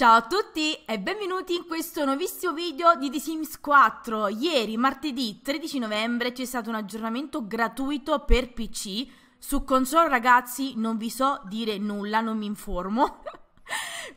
Ciao a tutti e benvenuti in questo nuovissimo video di The Sims 4. Ieri, martedì 13 novembre, c'è stato un aggiornamento gratuito per PC. Su console, ragazzi, non vi so dire nulla, non mi informo.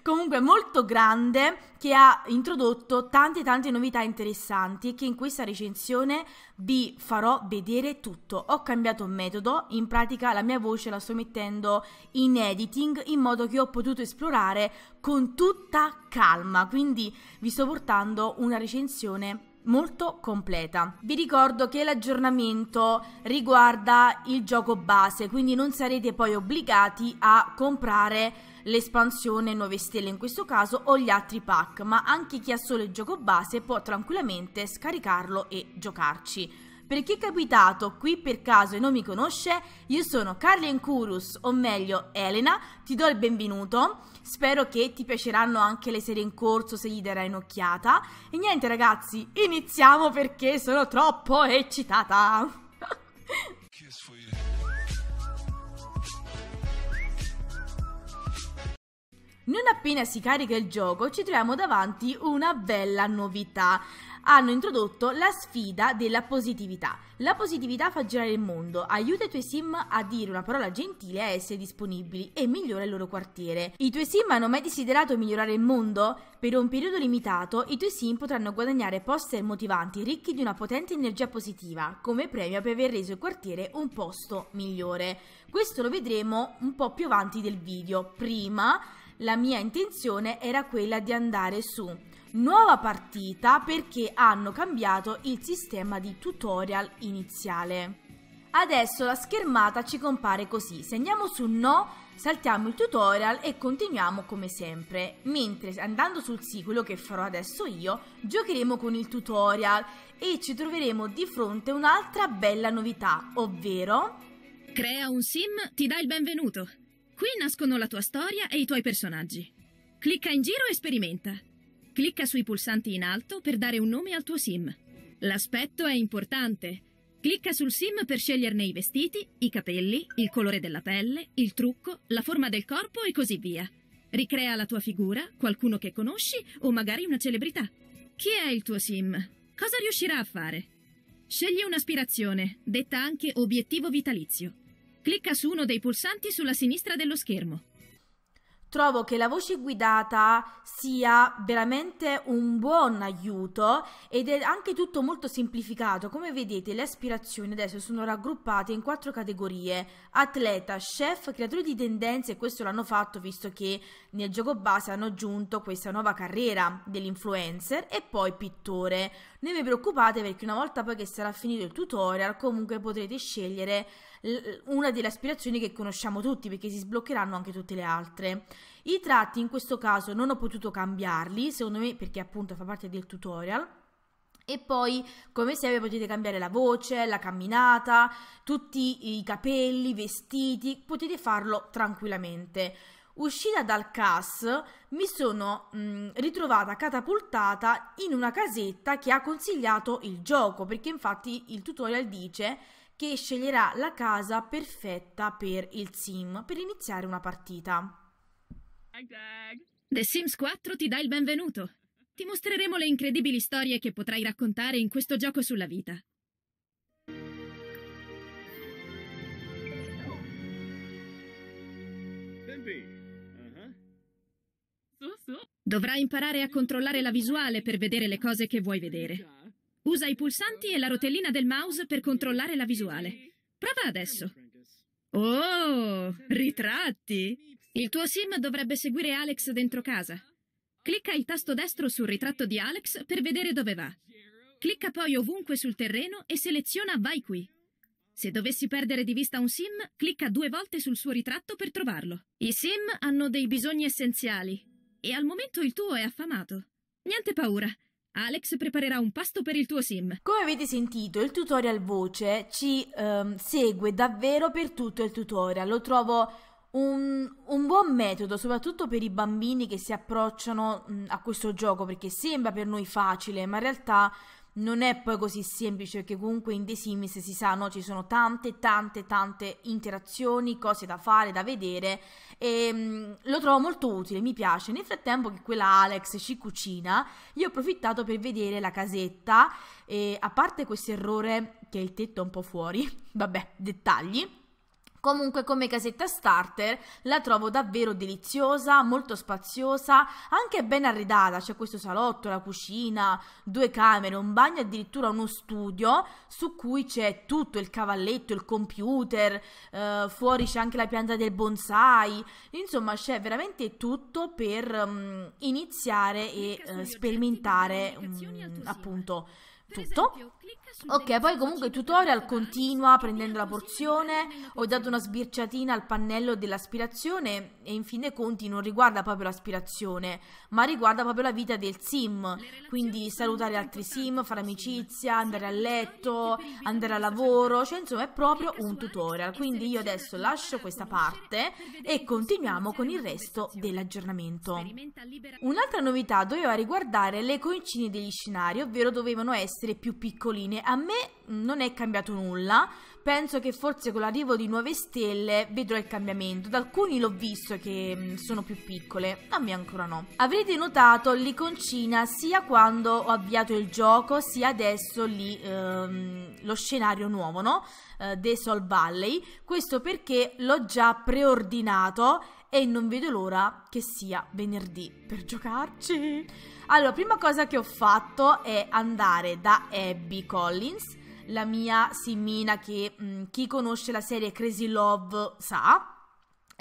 comunque molto grande che ha introdotto tante tante novità interessanti che in questa recensione vi farò vedere tutto. Ho cambiato metodo, in pratica la mia voce la sto mettendo in editing in modo che ho potuto esplorare con tutta calma, quindi vi sto portando una recensione molto completa. Vi ricordo che l'aggiornamento riguarda il gioco base, quindi non sarete poi obbligati a comprare l'espansione 9 stelle in questo caso o gli altri pack, ma anche chi ha solo il gioco base può tranquillamente scaricarlo e giocarci. Per chi è capitato qui per caso e non mi conosce, io sono Carlien Curus, o meglio Elena, ti do il benvenuto. Spero che ti piaceranno anche le serie in corso se gli darai un'occhiata. E niente ragazzi, iniziamo perché sono troppo eccitata. Non appena si carica il gioco ci troviamo davanti una bella novità. Hanno introdotto la sfida della positività. La positività fa girare il mondo, aiuta i tuoi sim a dire una parola gentile e a essere disponibili e migliora il loro quartiere. I tuoi sim hanno mai desiderato migliorare il mondo? Per un periodo limitato i tuoi sim potranno guadagnare poster motivanti ricchi di una potente energia positiva come premio per aver reso il quartiere un posto migliore. Questo lo vedremo un po' più avanti del video. Prima la mia intenzione era quella di andare su nuova partita perché hanno cambiato il sistema di tutorial iniziale. Adesso la schermata ci compare così, se andiamo su no saltiamo il tutorial e continuiamo come sempre, mentre andando sul sì, quello che farò adesso io, giocheremo con il tutorial e ci troveremo di fronte un'altra bella novità, ovvero... Crea un sim, ti dà il benvenuto. Qui nascono la tua storia e i tuoi personaggi. Clicca in giro e sperimenta. Clicca sui pulsanti in alto per dare un nome al tuo sim. L'aspetto è importante. Clicca sul sim per sceglierne i vestiti, i capelli, il colore della pelle, il trucco, la forma del corpo e così via. Ricrea la tua figura, qualcuno che conosci o magari una celebrità. Chi è il tuo sim? Cosa riuscirà a fare? Scegli un'aspirazione, detta anche obiettivo vitalizio. Clicca su uno dei pulsanti sulla sinistra dello schermo. Trovo che la voce guidata sia veramente un buon aiuto ed è anche tutto molto semplificato. Come vedete le aspirazioni adesso sono raggruppate in quattro categorie. Atleta, chef, creatore di tendenze e questo l'hanno fatto visto che nel gioco base hanno aggiunto questa nuova carriera dell'influencer e poi pittore. Non vi preoccupate perché una volta poi che sarà finito il tutorial comunque potrete scegliere una delle aspirazioni che conosciamo tutti perché si sbloccheranno anche tutte le altre. I tratti in questo caso non ho potuto cambiarli, secondo me perché appunto fa parte del tutorial. E poi, come sempre, potete cambiare la voce, la camminata, tutti i capelli, i vestiti, potete farlo tranquillamente. Uscita dal CAS, mi sono mh, mm, ritrovata catapultata in una casetta che ha consigliato il gioco, perché infatti il tutorial dice che sceglierà la casa perfetta per il sim per iniziare una partita. The Sims 4 ti dà il benvenuto. Ti mostreremo le incredibili storie che potrai raccontare in questo gioco sulla vita. Uh-huh. Dovrai imparare a controllare la visuale per vedere le cose che vuoi vedere. Usa i pulsanti e la rotellina del mouse per controllare la visuale. Prova adesso. Oh, ritratti! Il tuo sim dovrebbe seguire Alex dentro casa. Clicca il tasto destro sul ritratto di Alex per vedere dove va. Clicca poi ovunque sul terreno e seleziona Vai qui. Se dovessi perdere di vista un sim, clicca due volte sul suo ritratto per trovarlo. I sim hanno dei bisogni essenziali e al momento il tuo è affamato. Niente paura. Alex preparerà un pasto per il tuo sim. Come avete sentito, il tutorial voce ci ehm, segue davvero per tutto il tutorial. Lo trovo un, un, buon metodo, soprattutto per i bambini che si approcciano mh, a questo gioco, perché sembra per noi facile, ma in realtà non è poi così semplice perché comunque in The Sims si sa, no, ci sono tante, tante, tante interazioni, cose da fare, da vedere e mm, lo trovo molto utile, mi piace. Nel frattempo che quella Alex ci cucina, io ho approfittato per vedere la casetta e a parte questo errore che il tetto è un po' fuori, vabbè, dettagli Comunque come casetta starter la trovo davvero deliziosa, molto spaziosa, anche ben arredata, c'è questo salotto, la cucina, due camere, un bagno, addirittura uno studio su cui c'è tutto, il cavalletto, il computer, eh, fuori c'è anche la pianta del bonsai, insomma c'è veramente tutto per um, iniziare e uh, sperimentare um, appunto tutto. Ok, poi comunque il tutorial continua prendendo la porzione, ho dato una sbirciatina al pannello dell'aspirazione e in fin dei conti non riguarda proprio l'aspirazione, ma riguarda proprio la vita del sim, quindi salutare altri sim, fare amicizia, andare a letto, andare a lavoro, cioè insomma è proprio un tutorial, quindi io adesso lascio questa parte e continuiamo con il resto dell'aggiornamento. Un'altra novità doveva riguardare le coincine degli scenari, ovvero dovevano essere essere più piccoline. A me non è cambiato nulla, penso che forse con l'arrivo di nuove stelle vedrò il cambiamento. Da alcuni l'ho visto che mm, sono più piccole, a me ancora no. Avrete notato l'iconcina sia quando ho avviato il gioco, sia adesso lì ehm, lo scenario nuovo, no? Eh, The Soul Valley. Questo perché l'ho già preordinato e non vedo l'ora che sia venerdì per giocarci. Allora, prima cosa che ho fatto è andare da Abby Collins, la mia simmina che mh, mm, chi conosce la serie Crazy Love sa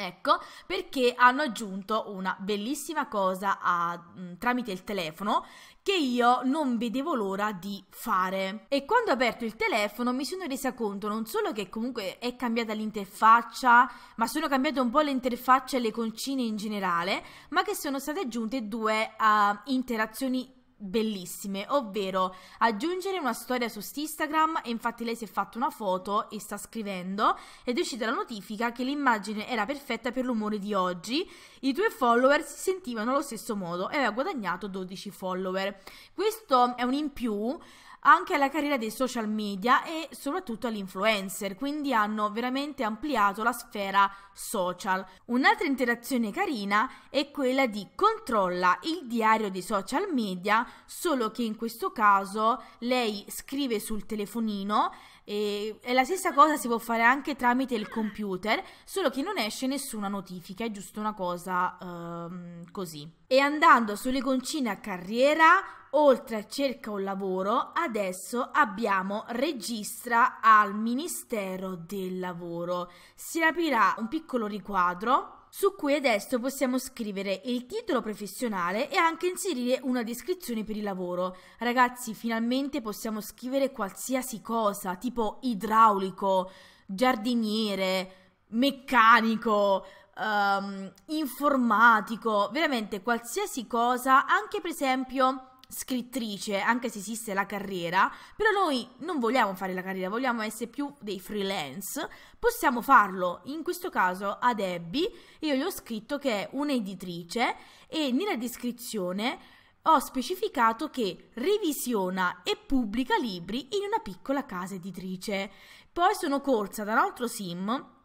Ecco perché hanno aggiunto una bellissima cosa a, mm, tramite il telefono che io non vedevo l'ora di fare. E quando ho aperto il telefono mi sono resa conto non solo che comunque è cambiata l'interfaccia, ma sono cambiate un po' le interfacce e le concine in generale, ma che sono state aggiunte due uh, interazioni bellissime, ovvero aggiungere una storia su Instagram e infatti lei si è fatta una foto e sta scrivendo ed è uscita la notifica che l'immagine era perfetta per l'umore di oggi, i tuoi follower si sentivano allo stesso modo e aveva guadagnato 12 follower. Questo è un in più anche alla carriera dei social media e soprattutto all'influencer, quindi hanno veramente ampliato la sfera social. Un'altra interazione carina è quella di controlla il diario dei social media, solo che in questo caso lei scrive sul telefonino e, e, la stessa cosa si può fare anche tramite il computer, solo che non esce nessuna notifica, è giusto una cosa ehm, così. E andando sulle concine carriera, oltre a cerca un lavoro, adesso abbiamo registra al Ministero del Lavoro. Si aprirà un piccolo riquadro su cui adesso possiamo scrivere il titolo professionale e anche inserire una descrizione per il lavoro. Ragazzi, finalmente possiamo scrivere qualsiasi cosa, tipo idraulico, giardiniere, meccanico, um, informatico, veramente qualsiasi cosa, anche per esempio scrittrice, anche se esiste la carriera, però noi non vogliamo fare la carriera, vogliamo essere più dei freelance, possiamo farlo. In questo caso ad Abby io gli ho scritto che è un'editrice e nella descrizione ho specificato che revisiona e pubblica libri in una piccola casa editrice. Poi sono corsa da un altro sim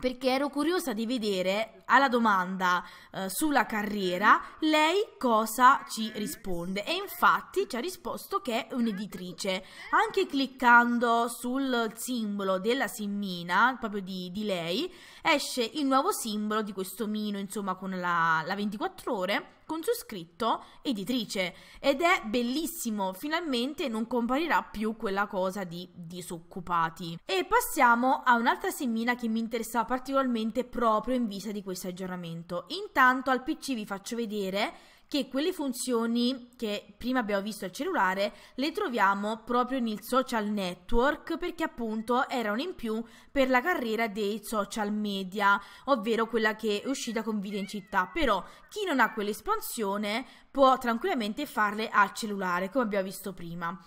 perché ero curiosa di vedere alla domanda eh, sulla carriera lei cosa ci risponde e infatti ci ha risposto che è un'editrice anche cliccando sul simbolo della simmina proprio di, di lei esce il nuovo simbolo di questo mino insomma con la, la 24 ore con su scritto editrice ed è bellissimo, finalmente non comparirà più quella cosa di disoccupati. E passiamo a un'altra semina che mi interessa particolarmente proprio in vista di questo aggiornamento. Intanto al PC vi faccio vedere che quelle funzioni che prima abbiamo visto al cellulare le troviamo proprio nel social network perché appunto erano in più per la carriera dei social media, ovvero quella che è uscita con Vita in città, però chi non ha quell'espansione può tranquillamente farle al cellulare come abbiamo visto prima.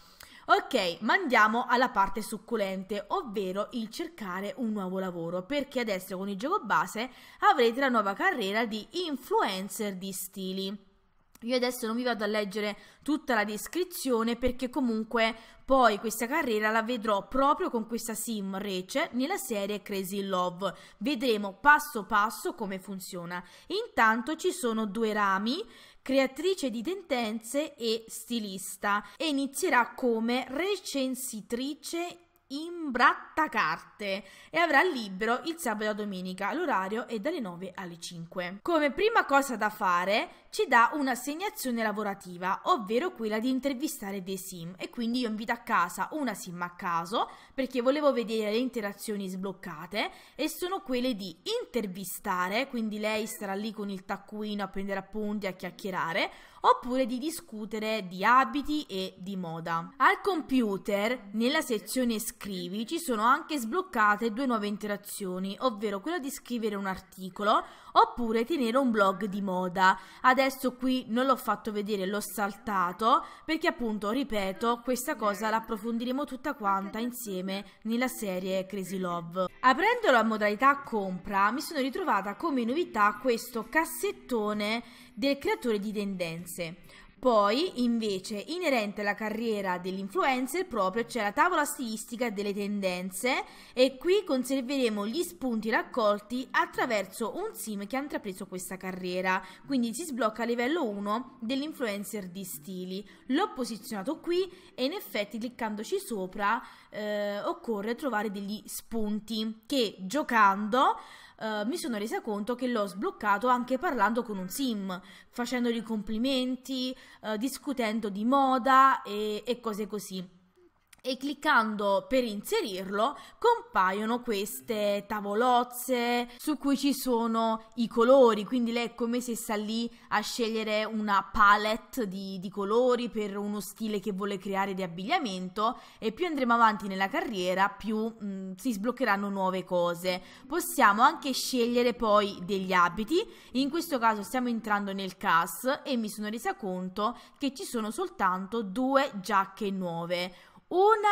Ok, ma andiamo alla parte succulente, ovvero il cercare un nuovo lavoro, perché adesso con il gioco base avrete la nuova carriera di influencer di stili. Io adesso non vi vado a leggere tutta la descrizione perché comunque poi questa carriera la vedrò proprio con questa sim Rece nella serie Crazy Love. Vedremo passo passo come funziona. Intanto ci sono due rami, creatrice di tendenze e stilista e inizierà come recensitrice imbrattacarte e avrà libero il sabato e domenica. L'orario è dalle 9 alle 5. Come prima cosa da fare ci dà un'assegnazione lavorativa, ovvero quella di intervistare dei sim e quindi io invito a casa una sim a caso perché volevo vedere le interazioni sbloccate e sono quelle di intervistare, quindi lei starà lì con il taccuino a prendere appunti, a chiacchierare, oppure di discutere di abiti e di moda. Al computer, nella sezione scritta, scrivi ci sono anche sbloccate due nuove interazioni, ovvero quella di scrivere un articolo oppure tenere un blog di moda. Adesso qui non l'ho fatto vedere, l'ho saltato perché appunto, ripeto, questa cosa l'approfondiremo tutta quanta insieme nella serie Crazy Love. Aprendo la modalità compra mi sono ritrovata come novità questo cassettone del creatore di tendenze. Poi, invece, inerente alla carriera dell'influencer proprio c'è la tavola stilistica delle tendenze e qui conserveremo gli spunti raccolti attraverso un sim che ha intrapreso questa carriera, quindi si sblocca a livello 1 dell'influencer di stili. L'ho posizionato qui e in effetti cliccandoci sopra eh, occorre trovare degli spunti che giocando eh, mi sono resa conto che l'ho sbloccato anche parlando con un sim, facendogli complimenti, eh, discutendo di moda e, e cose così e cliccando per inserirlo compaiono queste tavolozze su cui ci sono i colori, quindi lei è come se sta lì a scegliere una palette di, di colori per uno stile che vuole creare di abbigliamento e più andremo avanti nella carriera più mh, mm, si sbloccheranno nuove cose. Possiamo anche scegliere poi degli abiti, in questo caso stiamo entrando nel cast e mi sono resa conto che ci sono soltanto due giacche nuove una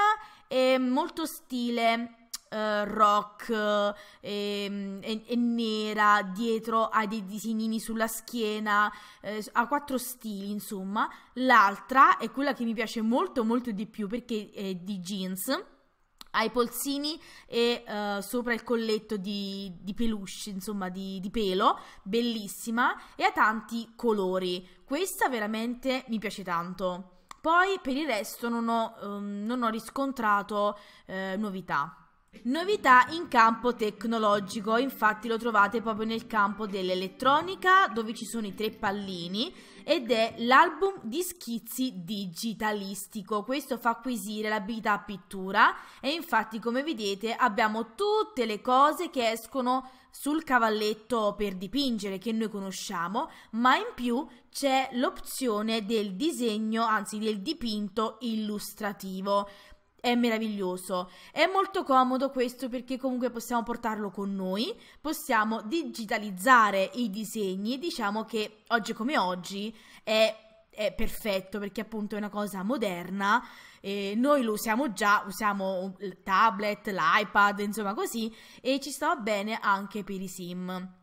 è molto stile uh, rock e, eh, ehm, e, e, nera, dietro ha dei disegnini sulla schiena, eh, ha quattro stili insomma. L'altra è quella che mi piace molto molto di più perché è di jeans ai polsini e uh, sopra il colletto di, di peluche, insomma di, di, pelo, bellissima e ha tanti colori. Questa veramente mi piace tanto. Poi per il resto non ho, um, non ho riscontrato eh, novità. Novità in campo tecnologico, infatti lo trovate proprio nel campo dell'elettronica dove ci sono i tre pallini ed è l'album di schizzi digitalistico. Questo fa acquisire l'abilità pittura e infatti come vedete abbiamo tutte le cose che escono sul cavalletto per dipingere che noi conosciamo, ma in più c'è l'opzione del disegno, anzi del dipinto illustrativo. È meraviglioso, è molto comodo questo perché comunque possiamo portarlo con noi, possiamo digitalizzare i disegni, diciamo che oggi come oggi è è perfetto perché appunto è una cosa moderna, eh, noi lo usiamo già, usiamo il tablet, l'iPad, insomma così, e ci sta bene anche per i sim.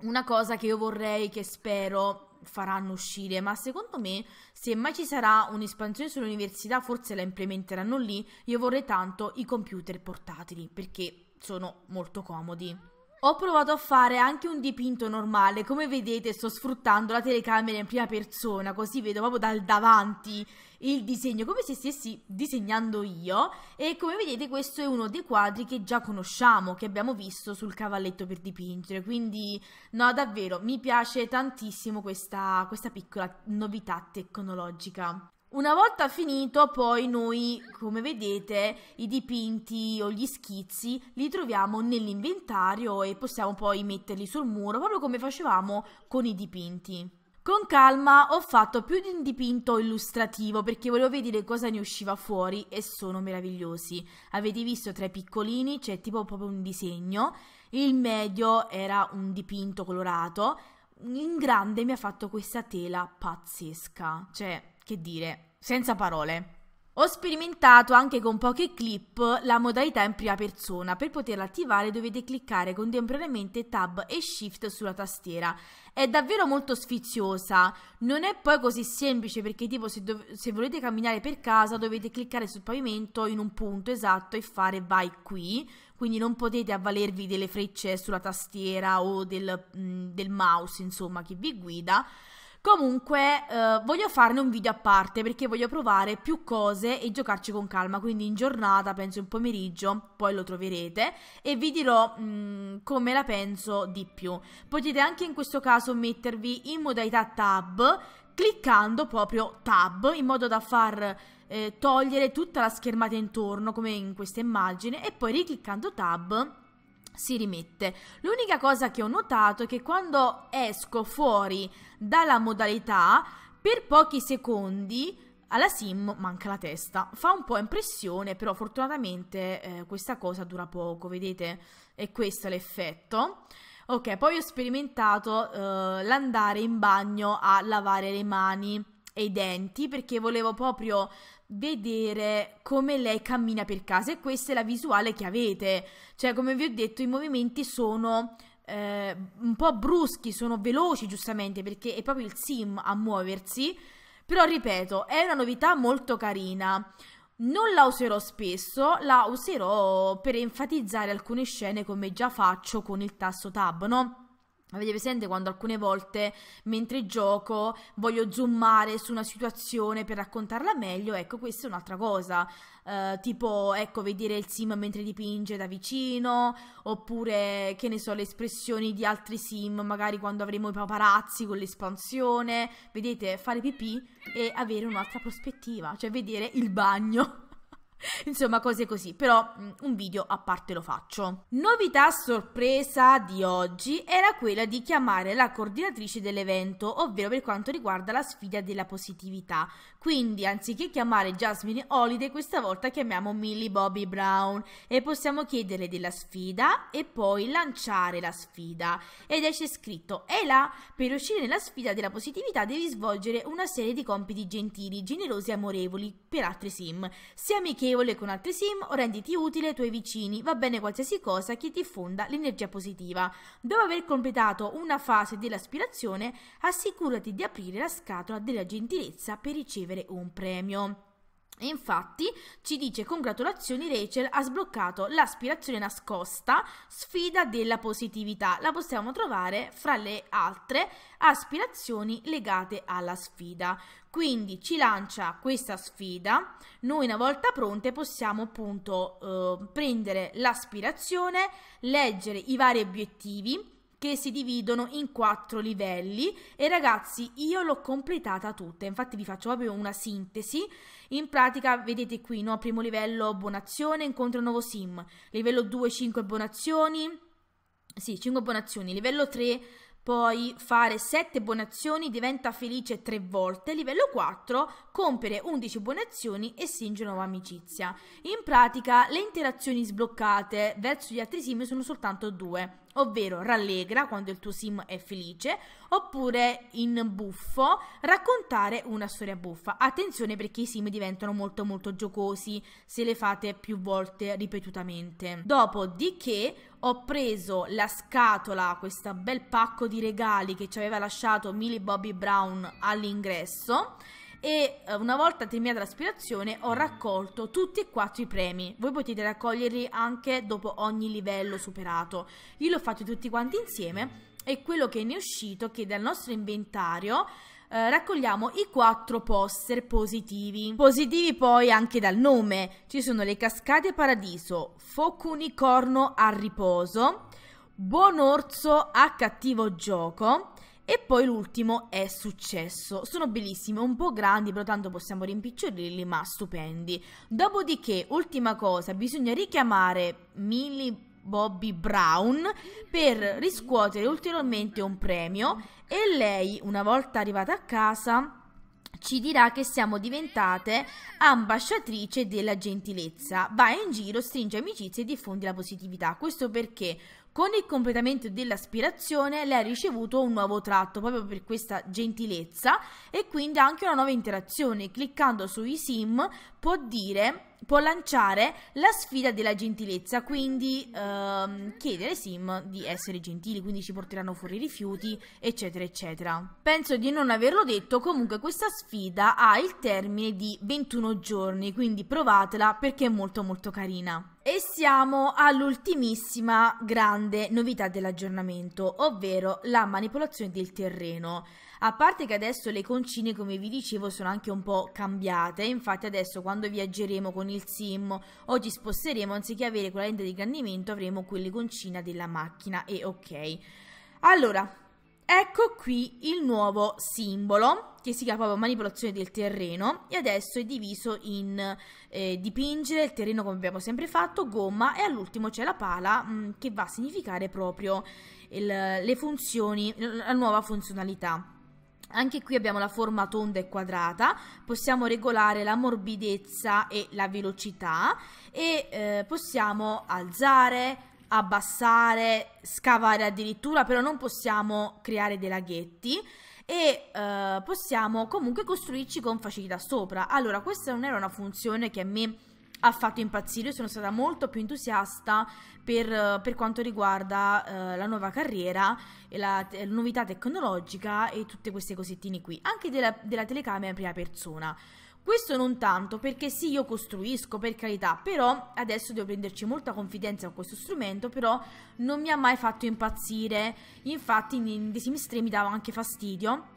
Una cosa che io vorrei, che spero faranno uscire, ma secondo me se mai ci sarà un'espansione sull'università, forse la implementeranno lì, io vorrei tanto i computer portatili perché sono molto comodi. Ho provato a fare anche un dipinto normale, come vedete sto sfruttando la telecamera in prima persona, così vedo proprio dal davanti il disegno, come se stessi disegnando io e come vedete questo è uno dei quadri che già conosciamo, che abbiamo visto sul cavalletto per dipingere, quindi no davvero mi piace tantissimo questa, questa piccola novità tecnologica. Una volta finito, poi noi, come vedete, i dipinti o gli schizzi li troviamo nell'inventario e possiamo poi metterli sul muro, proprio come facevamo con i dipinti. Con calma ho fatto più di un dipinto illustrativo perché volevo vedere cosa ne usciva fuori e sono meravigliosi. Avete visto tra i piccolini c'è tipo proprio un disegno, il medio era un dipinto colorato, in grande mi ha fatto questa tela pazzesca, cioè che dire, senza parole. Ho sperimentato anche con poche clip la modalità in prima persona. Per poterla attivare dovete cliccare contemporaneamente Tab e Shift sulla tastiera. È davvero molto sfiziosa, non è poi così semplice perché tipo se, se volete camminare per casa dovete cliccare sul pavimento in un punto esatto e fare vai qui, quindi non potete avvalervi delle frecce sulla tastiera o del, mh, mm, del mouse insomma che vi guida Comunque eh, voglio farne un video a parte perché voglio provare più cose e giocarci con calma, quindi in giornata, penso in pomeriggio, poi lo troverete e vi dirò mh, mm, come la penso di più. Potete anche in questo caso mettervi in modalità tab cliccando proprio tab in modo da far eh, togliere tutta la schermata intorno come in questa immagine e poi ricliccando tab si rimette. L'unica cosa che ho notato è che quando esco fuori dalla modalità, per pochi secondi alla sim manca la testa. Fa un po' impressione, però fortunatamente eh, questa cosa dura poco, vedete? E questo è l'effetto. Ok, poi ho sperimentato eh, l'andare in bagno a lavare le mani e i denti perché volevo proprio vedere come lei cammina per casa e questa è la visuale che avete. Cioè, come vi ho detto, i movimenti sono eh, un po' bruschi, sono veloci giustamente perché è proprio il sim a muoversi, però ripeto, è una novità molto carina. Non la userò spesso, la userò per enfatizzare alcune scene come già faccio con il tasto tab, no? Avete presente quando alcune volte mentre gioco voglio zoomare su una situazione per raccontarla meglio? Ecco, questa è un'altra cosa. Uh, tipo, ecco, vedere il sim mentre dipinge da vicino, oppure, che ne so, le espressioni di altri sim, magari quando avremo i paparazzi con l'espansione. Vedete, fare pipì e avere un'altra prospettiva, cioè vedere il bagno. Insomma, cose così, però mm, un video a parte lo faccio. Novità sorpresa di oggi era quella di chiamare la coordinatrice dell'evento, ovvero per quanto riguarda la sfida della positività. Quindi, anziché chiamare Jasmine Holiday, questa volta chiamiamo Millie Bobby Brown e possiamo chiederle della sfida e poi lanciare la sfida. Ed esce scritto: E là, per uscire nella sfida della positività devi svolgere una serie di compiti gentili, generosi e amorevoli per altri sim, sia amichevoli amichevole con altri sim o renditi utile ai tuoi vicini, va bene qualsiasi cosa che diffonda l'energia positiva. Dopo aver completato una fase dell'aspirazione, assicurati di aprire la scatola della gentilezza per ricevere un premio. E Infatti ci dice congratulazioni Rachel ha sbloccato l'aspirazione nascosta, sfida della positività. La possiamo trovare fra le altre aspirazioni legate alla sfida. Quindi ci lancia questa sfida, noi una volta pronte possiamo appunto eh, prendere l'aspirazione, leggere i vari obiettivi, che si dividono in quattro livelli e ragazzi io l'ho completata tutta, infatti vi faccio proprio una sintesi, in pratica vedete qui, no? primo livello buonazione, incontro nuovo sim, livello 2 5 buonazioni, sì 5 buonazioni, livello 3 poi fare 7 buonazioni diventa felice 3 volte, livello 4 compiere 11 buonazioni e stringe nuova amicizia. In pratica le interazioni sbloccate verso gli altri sim sono soltanto 2, ovvero rallegra quando il tuo sim è felice, oppure in buffo raccontare una storia buffa. Attenzione perché i sim diventano molto molto giocosi se le fate più volte ripetutamente. Dopodiché ho preso la scatola, questo bel pacco di regali che ci aveva lasciato Millie Bobby Brown all'ingresso e eh, una volta terminata l'aspirazione ho raccolto tutti e quattro i premi. Voi potete raccoglierli anche dopo ogni livello superato. Io li ho fatti tutti quanti insieme e quello che ne è uscito che dal nostro inventario eh, raccogliamo i quattro poster positivi. Positivi poi anche dal nome. Ci sono le cascate paradiso, foco unicorno a riposo, buon orso a cattivo gioco, e poi l'ultimo è successo. Sono bellissimi, un po' grandi, però tanto possiamo rimpicciolirli, ma stupendi. Dopodiché, ultima cosa, bisogna richiamare Millie Bobby Brown per riscuotere ulteriormente un premio e lei, una volta arrivata a casa, ci dirà che siamo diventate ambasciatrice della gentilezza. Vai in giro, stringe amicizie e diffondi la positività. Questo perché con il completamento dell'aspirazione lei ha ricevuto un nuovo tratto proprio per questa gentilezza e quindi anche una nuova interazione. Cliccando sui sim può dire può lanciare la sfida della gentilezza, quindi ehm, chiedere ai sim di essere gentili, quindi ci porteranno fuori i rifiuti, eccetera, eccetera. Penso di non averlo detto, comunque questa sfida ha il termine di 21 giorni, quindi provatela perché è molto molto carina. E siamo all'ultimissima grande novità dell'aggiornamento, ovvero la manipolazione del terreno. A parte che adesso le concine, come vi dicevo, sono anche un po' cambiate. Infatti, adesso quando viaggeremo con il SIM o ci sposteremo, anziché avere quella lente di ingrandimento, avremo quelle concina della macchina. E ok. Allora, ecco qui il nuovo simbolo che si chiama proprio manipolazione del terreno e adesso è diviso in eh, dipingere il terreno come abbiamo sempre fatto, gomma e all'ultimo c'è la pala mh, mm, che va a significare proprio il, le funzioni, la nuova funzionalità. Anche qui abbiamo la forma tonda e quadrata, possiamo regolare la morbidezza e la velocità e eh, possiamo alzare, abbassare, scavare addirittura, però non possiamo creare dei laghetti e eh, possiamo comunque costruirci con facilità sopra. Allora, questa non era una funzione che a me ha fatto impazzire, io sono stata molto più entusiasta per, eh, per quanto riguarda eh, la nuova carriera e la, te- novità tecnologica e tutte queste cosettine qui, anche della, della telecamera in prima persona. Questo non tanto perché sì io costruisco per carità, però adesso devo prenderci molta confidenza con questo strumento, però non mi ha mai fatto impazzire, infatti in, in The Sims 3 mi dava anche fastidio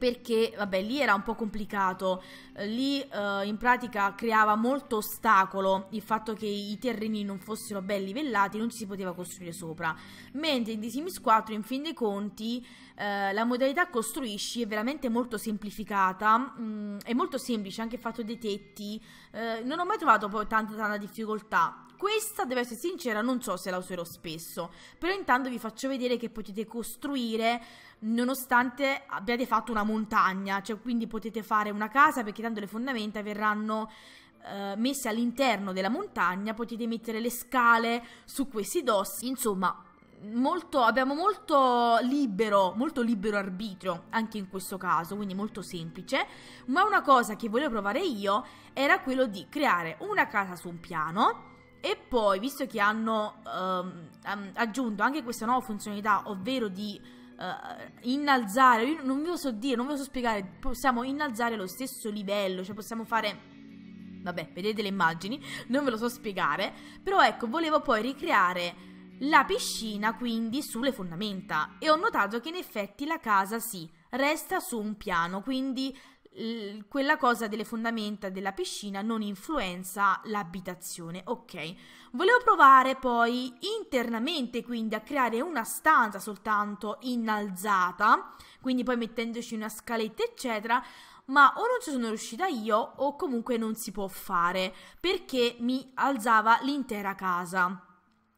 perché vabbè lì era un po' complicato eh, lì eh, in pratica creava molto ostacolo il fatto che i terreni non fossero ben livellati non ci si poteva costruire sopra mentre in The Sims 4 in fin dei conti eh, la modalità costruisci è veramente molto semplificata mh, mm, è molto semplice anche fatto dei tetti eh, non ho mai trovato poi tanta tanta difficoltà questa, devo essere sincera, non so se la userò spesso, però intanto vi faccio vedere che potete costruire nonostante abbiate fatto una montagna, cioè quindi potete fare una casa perché tanto le fondamenta verranno eh, messe all'interno della montagna, potete mettere le scale su questi dossi, insomma Molto, abbiamo molto libero, molto libero arbitrio anche in questo caso, quindi molto semplice. Ma una cosa che volevo provare io era quello di creare una casa su un piano e poi, visto che hanno ehm, ehm, aggiunto anche questa nuova funzionalità, ovvero di eh, innalzare, io non ve lo so dire, non ve lo so spiegare, possiamo innalzare lo stesso livello, cioè possiamo fare... Vabbè, vedete le immagini, non ve lo so spiegare, però ecco, volevo poi ricreare la piscina quindi sulle fondamenta e ho notato che in effetti la casa sì, resta su un piano, quindi quella cosa delle fondamenta della piscina non influenza l'abitazione, ok? Volevo provare poi internamente quindi a creare una stanza soltanto innalzata, quindi poi mettendoci una scaletta eccetera, ma o non ci sono riuscita io o comunque non si può fare perché mi alzava l'intera casa.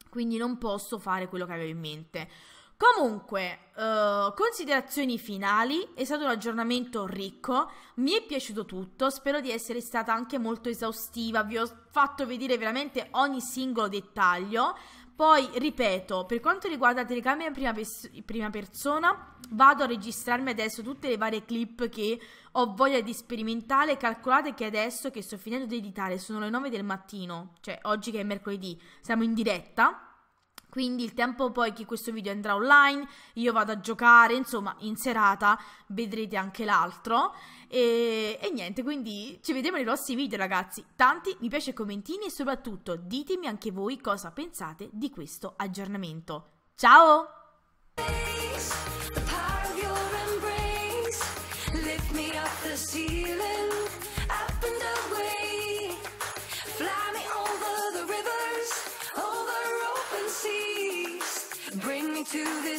Quindi non posso fare quello che avevo in mente. Comunque, uh, considerazioni finali, è stato un aggiornamento ricco, mi è piaciuto tutto, spero di essere stata anche molto esaustiva, vi ho fatto vedere veramente ogni singolo dettaglio. Poi, ripeto, per quanto riguarda telecamera in prima, in prima persona, vado a registrarmi adesso tutte le varie clip che ho voglia di sperimentare. Calcolate che adesso che sto finendo di editare sono le 9 del mattino, cioè oggi che è mercoledì, siamo in diretta quindi il tempo poi che questo video andrà online, io vado a giocare, insomma in serata vedrete anche l'altro. E, e, niente, quindi ci vediamo nei prossimi video ragazzi. Tanti mi piace, commentini e soprattutto ditemi anche voi cosa pensate di questo aggiornamento. Ciao! the ceiling to the